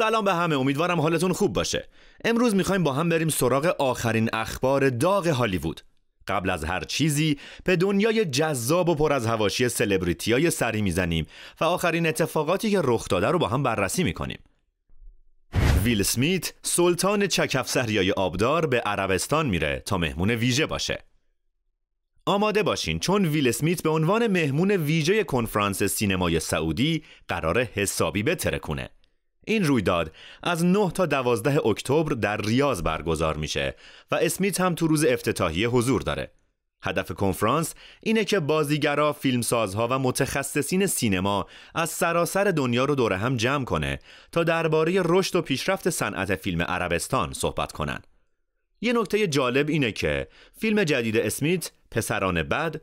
سلام به همه امیدوارم حالتون خوب باشه امروز میخوایم با هم بریم سراغ آخرین اخبار داغ هالیوود قبل از هر چیزی به دنیای جذاب و پر از هواشی سلبریتی های سری میزنیم و آخرین اتفاقاتی که رخ داده رو با هم بررسی میکنیم ویل سمیت سلطان چکفسریای آبدار به عربستان میره تا مهمون ویژه باشه آماده باشین چون ویل سمیت به عنوان مهمون ویژه کنفرانس سینمای سعودی قرار حسابی بترکونه این رویداد از 9 تا 12 اکتبر در ریاض برگزار میشه و اسمیت هم تو روز افتتاحیه حضور داره. هدف کنفرانس اینه که بازیگرا، فیلمسازها و متخصصین سینما از سراسر دنیا رو دور هم جمع کنه تا درباره رشد و پیشرفت صنعت فیلم عربستان صحبت کنن. یه نکته جالب اینه که فیلم جدید اسمیت پسران بد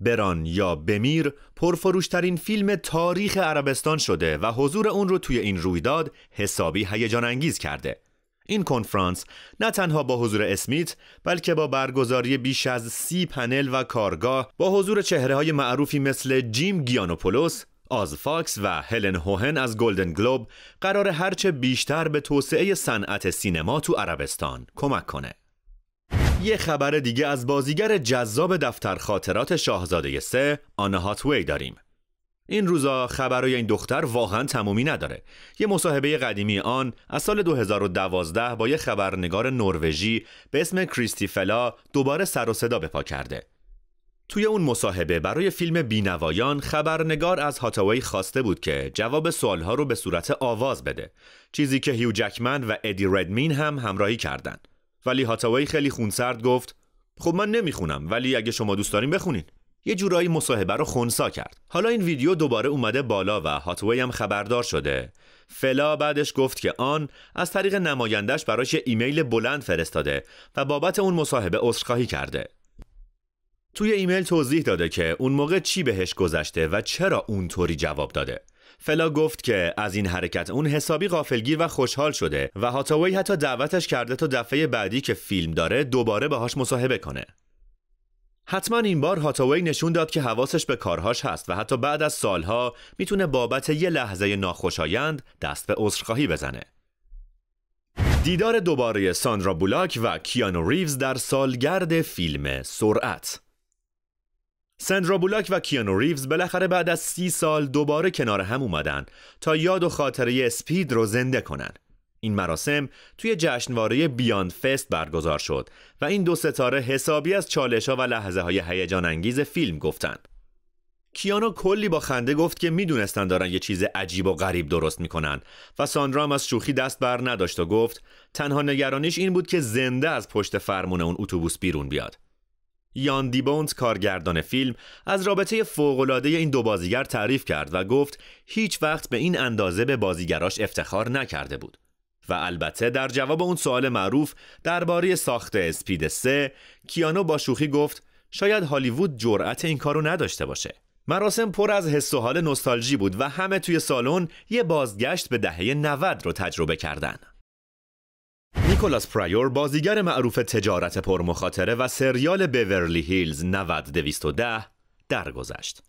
بران یا بمیر پرفروشترین فیلم تاریخ عربستان شده و حضور اون رو توی این رویداد حسابی هیجان انگیز کرده. این کنفرانس نه تنها با حضور اسمیت بلکه با برگزاری بیش از سی پنل و کارگاه با حضور چهره های معروفی مثل جیم گیانوپولوس، آز فاکس و هلن هوهن از گلدن گلوب قرار هرچه بیشتر به توسعه صنعت سینما تو عربستان کمک کنه. یه خبر دیگه از بازیگر جذاب دفتر خاطرات شاهزاده سه آنا هاتوی داریم. این روزا خبرای این دختر واقعا تمومی نداره. یه مصاحبه قدیمی آن از سال 2012 با یه خبرنگار نروژی به اسم کریستی فلا دوباره سر و صدا پا کرده. توی اون مصاحبه برای فیلم بینوایان خبرنگار از هاتاوی خواسته بود که جواب سوالها رو به صورت آواز بده چیزی که هیو جکمن و ادی ردمین هم همراهی کردند. ولی هاتاوی خیلی خونسرد گفت خب من نمیخونم ولی اگه شما دوست دارین بخونین یه جورایی مصاحبه رو خونسا کرد حالا این ویدیو دوباره اومده بالا و هاتوی هم خبردار شده فلا بعدش گفت که آن از طریق نمایندش براش ایمیل بلند فرستاده و بابت اون مصاحبه عذرخواهی کرده توی ایمیل توضیح داده که اون موقع چی بهش گذشته و چرا اونطوری جواب داده فلا گفت که از این حرکت اون حسابی غافلگیر و خوشحال شده و هاتاوی حتی دعوتش کرده تا دفعه بعدی که فیلم داره دوباره باهاش مصاحبه کنه. حتما این بار هاتاوی نشون داد که حواسش به کارهاش هست و حتی بعد از سالها میتونه بابت یه لحظه ناخوشایند دست به عذرخواهی بزنه. دیدار دوباره ساندرا بولاک و کیانو ریوز در سالگرد فیلم سرعت سندرا بولاک و کیانو ریوز بالاخره بعد از سی سال دوباره کنار هم اومدن تا یاد و خاطره اسپید رو زنده کنن. این مراسم توی جشنواره بیاند فست برگزار شد و این دو ستاره حسابی از چالش ها و لحظه های هیجان انگیز فیلم گفتن. کیانو کلی با خنده گفت که میدونستن دارن یه چیز عجیب و غریب درست میکنن و ساندرا هم از شوخی دست بر نداشت و گفت تنها نگرانیش این بود که زنده از پشت فرمون اون اتوبوس بیرون بیاد. یان دیبونت کارگردان فیلم از رابطه فوقالعاده این دو بازیگر تعریف کرد و گفت هیچ وقت به این اندازه به بازیگراش افتخار نکرده بود و البته در جواب اون سوال معروف درباره ساخت اسپید 3 کیانو با شوخی گفت شاید هالیوود جرأت این کارو نداشته باشه مراسم پر از حس و حال نوستالژی بود و همه توی سالن یه بازگشت به دهه 90 رو تجربه کردند. نیکولاس پرایور بازیگر معروف تجارت پرمخاطره و سریال بیورلی هیلز 90210 درگذشت.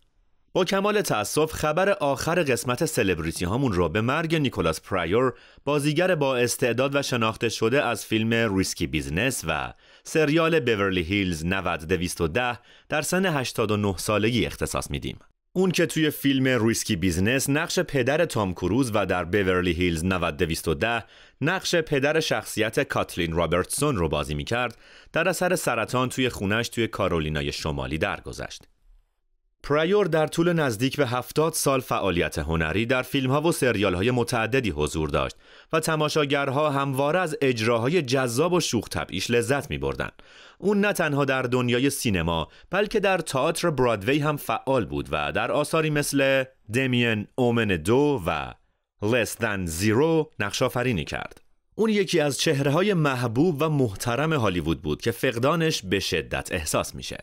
با کمال تأسف خبر آخر قسمت سلبریتی هامون را به مرگ نیکولاس پرایور بازیگر با استعداد و شناخته شده از فیلم ریسکی بیزنس و سریال بیورلی هیلز 90210 در سن 89 سالگی اختصاص میدیم. اون که توی فیلم ریسکی بیزنس نقش پدر تام کروز و در بیورلی هیلز 9210 نقش پدر شخصیت کاتلین رابرتسون رو بازی میکرد در اثر سرطان توی خونش توی کارولینای شمالی درگذشت. پرایور در طول نزدیک به 70 سال فعالیت هنری در فیلم ها و سریال های متعددی حضور داشت و تماشاگرها همواره از اجراهای جذاب و شوخ طبعیش لذت می بردن. اون نه تنها در دنیای سینما بلکه در تئاتر برادوی هم فعال بود و در آثاری مثل دمین اومن دو و لس دن زیرو نقشافرینی کرد. اون یکی از های محبوب و محترم هالیوود بود که فقدانش به شدت احساس میشه.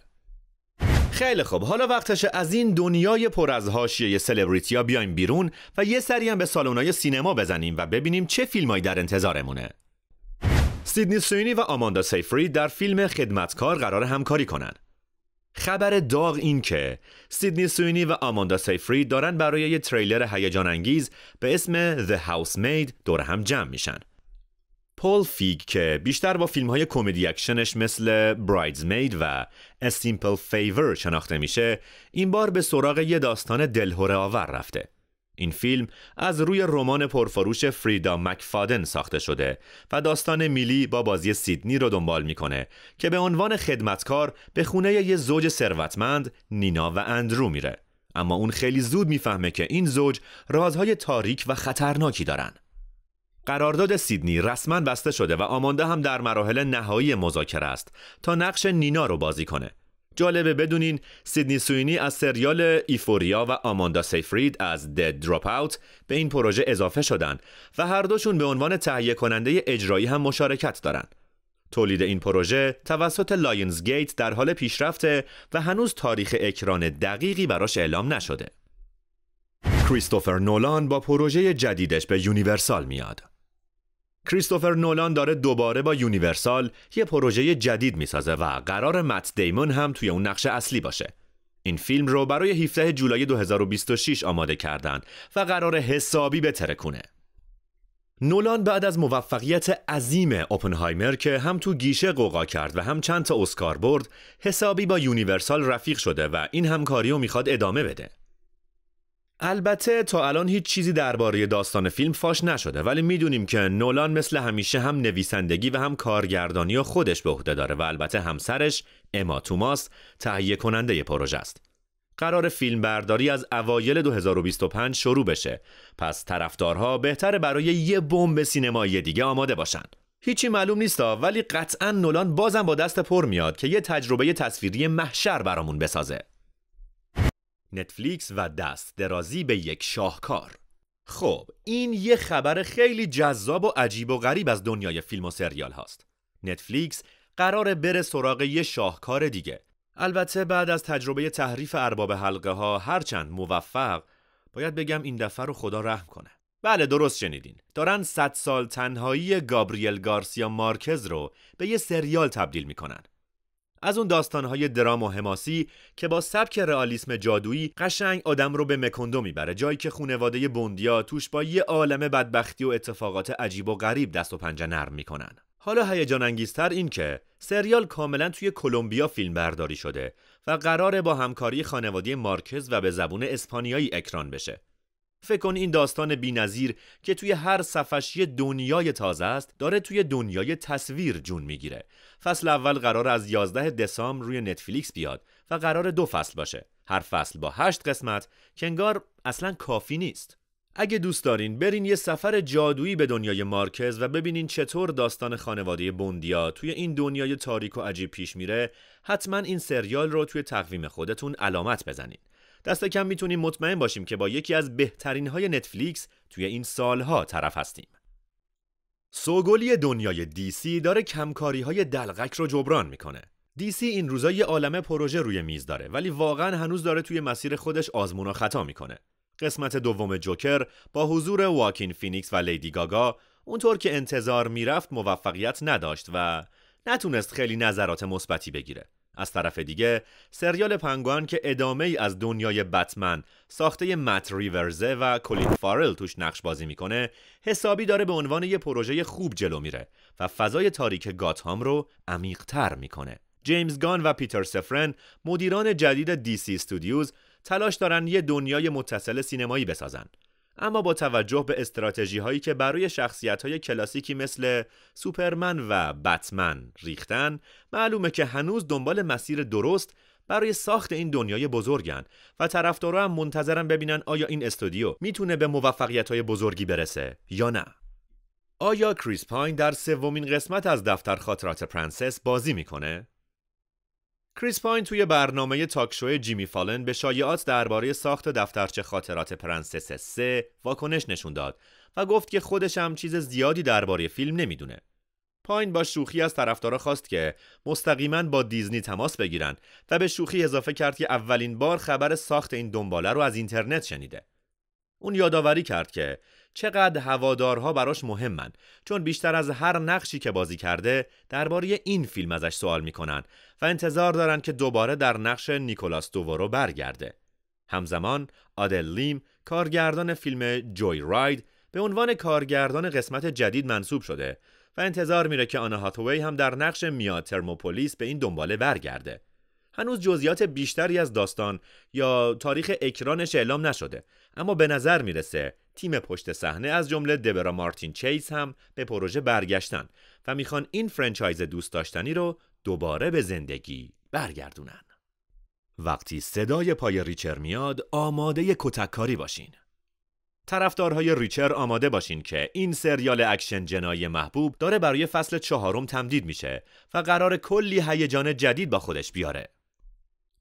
خیلی خوب، حالا وقتش از این دنیای پر از حاشیه سلبریتیا بیایم بیرون و یه سری هم به سالن‌های سینما بزنیم و ببینیم چه فیلمایی در انتظارمونه سیدنی سوینی و آماندا سیفری در فیلم خدمتکار قرار همکاری کنند. خبر داغ این که سیدنی سوینی و آماندا سیفری دارن برای یه تریلر هیجان انگیز به اسم The Housemaid دور هم جمع میشن. پول فیگ که بیشتر با فیلم های کمدی اکشنش مثل برایدزمید و A Simple Favor شناخته میشه این بار به سراغ یه داستان دلهوره آور رفته این فیلم از روی رمان پرفروش فریدا مکفادن ساخته شده و داستان میلی با بازی سیدنی رو دنبال میکنه که به عنوان خدمتکار به خونه یه زوج ثروتمند نینا و اندرو میره اما اون خیلی زود میفهمه که این زوج رازهای تاریک و خطرناکی دارن قرارداد سیدنی رسما بسته شده و آماندا هم در مراحل نهایی مذاکره است تا نقش نینا رو بازی کنه. جالبه بدونین سیدنی سوینی از سریال ایفوریا و آماندا سیفرید از دد دراپ اوت به این پروژه اضافه شدن و هر دوشون به عنوان تهیه کننده اجرایی هم مشارکت دارند. تولید این پروژه توسط لاینز گیت در حال پیشرفته و هنوز تاریخ اکران دقیقی براش اعلام نشده. کریستوفر نولان با پروژه جدیدش به یونیورسال میاد. کریستوفر نولان داره دوباره با یونیورسال یه پروژه جدید میسازه و قرار مت دیمون هم توی اون نقش اصلی باشه. این فیلم رو برای 17 جولای 2026 آماده کردن و قرار حسابی به ترکونه. نولان بعد از موفقیت عظیم اوپنهایمر که هم تو گیشه قوقا کرد و هم چند تا اسکار برد، حسابی با یونیورسال رفیق شده و این همکاری رو میخواد ادامه بده. البته تا الان هیچ چیزی درباره داستان فیلم فاش نشده ولی میدونیم که نولان مثل همیشه هم نویسندگی و هم کارگردانی و خودش به عهده داره و البته همسرش اما توماس تهیه کننده پروژه است. قرار فیلم برداری از اوایل 2025 شروع بشه پس طرفدارها بهتره برای یه بمب سینمایی دیگه آماده باشن. هیچی معلوم نیست ولی قطعا نولان بازم با دست پر میاد که یه تجربه تصویری محشر برامون بسازه. نتفلیکس و دست درازی به یک شاهکار خب این یه خبر خیلی جذاب و عجیب و غریب از دنیای فیلم و سریال هاست نتفلیکس قرار بره سراغ یه شاهکار دیگه البته بعد از تجربه تحریف ارباب حلقه ها هرچند موفق باید بگم این دفعه رو خدا رحم کنه بله درست شنیدین دارن 100 سال تنهایی گابریل گارسیا مارکز رو به یه سریال تبدیل میکنن از اون داستانهای درام و حماسی که با سبک رئالیسم جادویی قشنگ آدم رو به مکندو میبره جایی که خونواده بوندیا توش با یه عالم بدبختی و اتفاقات عجیب و غریب دست و پنجه نرم میکنن حالا هیجان انگیزتر این که سریال کاملا توی کلمبیا فیلم برداری شده و قراره با همکاری خانواده مارکز و به زبون اسپانیایی اکران بشه فکر کن این داستان بینظیر که توی هر صفش یه دنیای تازه است داره توی دنیای تصویر جون میگیره فصل اول قرار از 11 دسامبر روی نتفلیکس بیاد و قرار دو فصل باشه هر فصل با هشت قسمت که انگار اصلا کافی نیست اگه دوست دارین برین یه سفر جادویی به دنیای مارکز و ببینین چطور داستان خانواده بوندیا توی این دنیای تاریک و عجیب پیش میره حتما این سریال رو توی تقویم خودتون علامت بزنین دست کم میتونیم مطمئن باشیم که با یکی از بهترین های نتفلیکس توی این سالها طرف هستیم. سوگلی دنیای دیسی داره کمکاری های دلغک رو جبران میکنه. DC این روزا یه عالمه پروژه روی میز داره ولی واقعا هنوز داره توی مسیر خودش آزمون و خطا میکنه. قسمت دوم جوکر با حضور واکین فینیکس و لیدی گاگا اونطور که انتظار میرفت موفقیت نداشت و نتونست خیلی نظرات مثبتی بگیره. از طرف دیگه سریال پنگوان که ادامه ای از دنیای بتمن ساخته مت ریورزه و کلین فارل توش نقش بازی میکنه حسابی داره به عنوان یه پروژه خوب جلو میره و فضای تاریک گاتهام رو عمیقتر میکنه جیمز گان و پیتر سفرن مدیران جدید دی سی استودیوز تلاش دارن یه دنیای متصل سینمایی بسازن اما با توجه به استراتژی هایی که برای شخصیت های کلاسیکی مثل سوپرمن و بتمن ریختن معلومه که هنوز دنبال مسیر درست برای ساخت این دنیای بزرگن و طرفدارا هم منتظرن ببینن آیا این استودیو میتونه به موفقیت های بزرگی برسه یا نه آیا کریس پاین در سومین قسمت از دفتر خاطرات پرنسس بازی میکنه کریس پاین توی برنامه تاکشو جیمی فالن به شایعات درباره ساخت دفترچه خاطرات پرنسس سه واکنش نشون داد و گفت که خودش هم چیز زیادی درباره فیلم نمیدونه. پاین با شوخی از طرفدارا خواست که مستقیما با دیزنی تماس بگیرن و به شوخی اضافه کرد که اولین بار خبر ساخت این دنباله رو از اینترنت شنیده. اون یادآوری کرد که چقدر هوادارها براش مهمن چون بیشتر از هر نقشی که بازی کرده درباره این فیلم ازش سوال میکنن و انتظار دارن که دوباره در نقش نیکولاس دوورو برگرده همزمان آدل لیم کارگردان فیلم جوی راید به عنوان کارگردان قسمت جدید منصوب شده و انتظار میره که آنا هاتوی هم در نقش میا ترموپولیس به این دنباله برگرده هنوز جزئیات بیشتری از داستان یا تاریخ اکرانش اعلام نشده اما به نظر میرسه تیم پشت صحنه از جمله دبرا مارتین چیز هم به پروژه برگشتن و میخوان این فرنچایز دوست داشتنی رو دوباره به زندگی برگردونن. وقتی صدای پای ریچر میاد آماده کتککاری باشین. طرفدارهای ریچر آماده باشین که این سریال اکشن جنایی محبوب داره برای فصل چهارم تمدید میشه و قرار کلی هیجان جدید با خودش بیاره.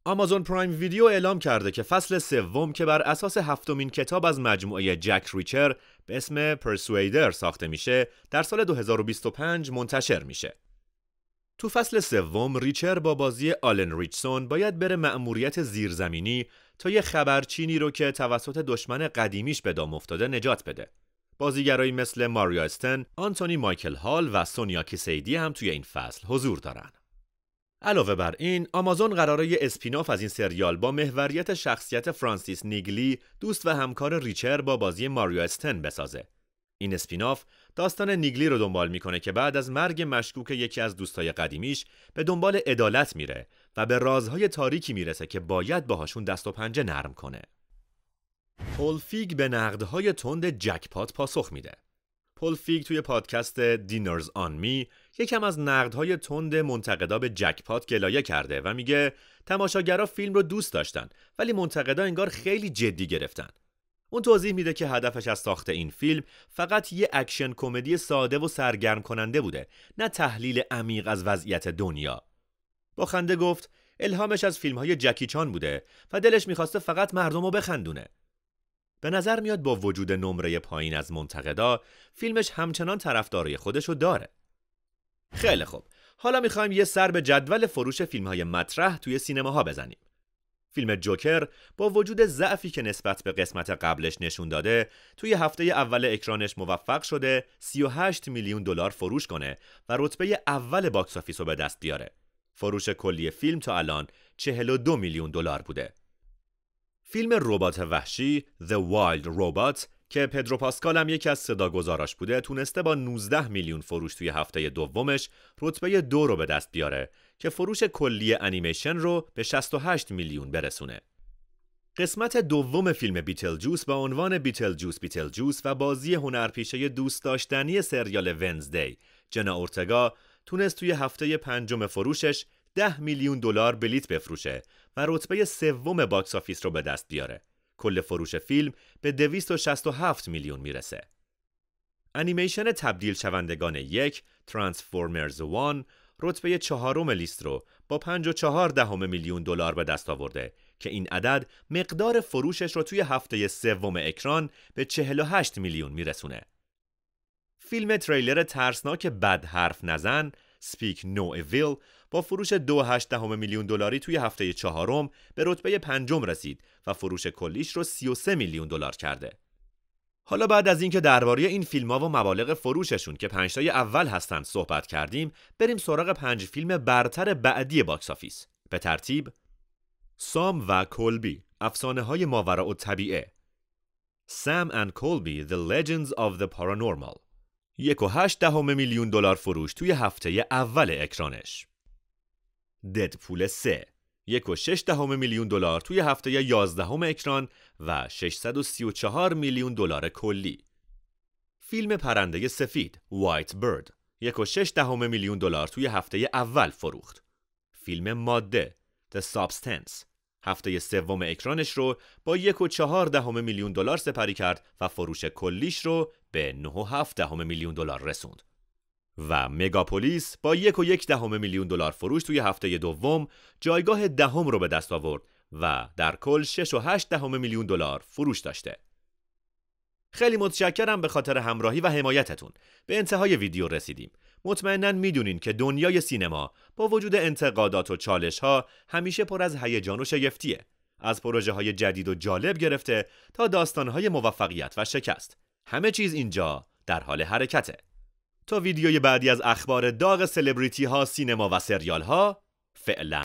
آمازون پرایم ویدیو اعلام کرده که فصل سوم که بر اساس هفتمین کتاب از مجموعه جک ریچر به اسم پرسویدر ساخته میشه در سال 2025 منتشر میشه. تو فصل سوم ریچر با بازی آلن ریچسون باید بره مأموریت زیرزمینی تا یه خبرچینی رو که توسط دشمن قدیمیش به دام افتاده نجات بده. بازیگرایی مثل ماریا استن، آنتونی مایکل هال و سونیا کیسیدی هم توی این فصل حضور دارن. علاوه بر این آمازون قراره یه اسپیناف از این سریال با محوریت شخصیت فرانسیس نیگلی دوست و همکار ریچر با بازی ماریو استن بسازه این اسپیناف داستان نیگلی رو دنبال میکنه که بعد از مرگ مشکوک یکی از دوستای قدیمیش به دنبال عدالت میره و به رازهای تاریکی میرسه که باید باهاشون دست و پنجه نرم کنه. پولفیگ به نقدهای تند جکپات پاسخ میده. پل فیگ توی پادکست دینرز آن می یکم از نقدهای تند منتقدا به پات گلایه کرده و میگه تماشاگرا فیلم رو دوست داشتن ولی منتقدا انگار خیلی جدی گرفتن اون توضیح میده که هدفش از ساخت این فیلم فقط یه اکشن کمدی ساده و سرگرم کننده بوده نه تحلیل عمیق از وضعیت دنیا با خنده گفت الهامش از فیلم های جکی چان بوده و دلش میخواسته فقط مردم رو بخندونه به نظر میاد با وجود نمره پایین از منتقدا فیلمش همچنان طرفدارای خودشو داره خیلی خوب حالا میخوایم یه سر به جدول فروش فیلم های مطرح توی سینماها بزنیم فیلم جوکر با وجود ضعفی که نسبت به قسمت قبلش نشون داده توی هفته اول اکرانش موفق شده 38 میلیون دلار فروش کنه و رتبه اول باکس آفیس رو به دست بیاره. فروش کلی فیلم تا الان 42 میلیون دلار بوده. فیلم ربات وحشی The Wild Robot که پدرو پاسکال هم یکی از صداگذاراش بوده تونسته با 19 میلیون فروش توی هفته دومش رتبه دو رو به دست بیاره که فروش کلی انیمیشن رو به 68 میلیون برسونه. قسمت دوم فیلم بیتل جوس با عنوان بیتل جوس بیتل جوس و بازی هنرپیشه دوست داشتنی سریال ونزدی جنا اورتگا تونست توی هفته پنجم فروشش 10 میلیون دلار بلیت بفروشه و رتبه سوم باکس آفیس رو به دست بیاره. کل فروش فیلم به 267 میلیون میرسه. انیمیشن تبدیل شوندگان یک ترانسفورمرز وان رتبه چهارم لیست رو با 54 دهم میلیون دلار به دست آورده که این عدد مقدار فروشش رو توی هفته سوم اکران به 48 میلیون میرسونه. فیلم تریلر ترسناک بد حرف نزن سپیک نو Evil با فروش 2.8 میلیون دلاری توی هفته چهارم به رتبه پنجم رسید و فروش کلیش رو 33 میلیون دلار کرده. حالا بعد از اینکه درباره این فیلم ها و مبالغ فروششون که پنجتای اول هستن صحبت کردیم، بریم سراغ پنج فیلم برتر بعدی باکس آفیس. به ترتیب سام و کلبی، افسانه های ماورا و طبیعه. سام and کلبی The Legends of the Paranormal. یک و هشت دهم میلیون دلار فروش توی هفته اول اکرانش. ددپول 3 یک و شش دهم میلیون دلار توی هفته 11 اکران و 634 میلیون دلار کلی فیلم پرنده سفید وایت برد یک و شش دهم میلیون دلار توی هفته اول فروخت فیلم ماده The Substance هفته سوم اکرانش رو با یک و چهار دهم میلیون دلار سپری کرد و فروش کلیش رو به 97 و دهم میلیون دلار رسوند و مگاپولیس با یک و یک دهم میلیون دلار فروش توی هفته دوم جایگاه دهم رو به دست آورد و در کل 6 و 8 دهم میلیون دلار فروش داشته. خیلی متشکرم به خاطر همراهی و حمایتتون. به انتهای ویدیو رسیدیم. مطمئنا میدونین که دنیای سینما با وجود انتقادات و چالش ها همیشه پر از هیجان و شگفتیه. از پروژه های جدید و جالب گرفته تا داستان های موفقیت و شکست. همه چیز اینجا در حال حرکته. تا ویدیوی بعدی از اخبار داغ سلبریتی ها، سینما و سریال ها فعلا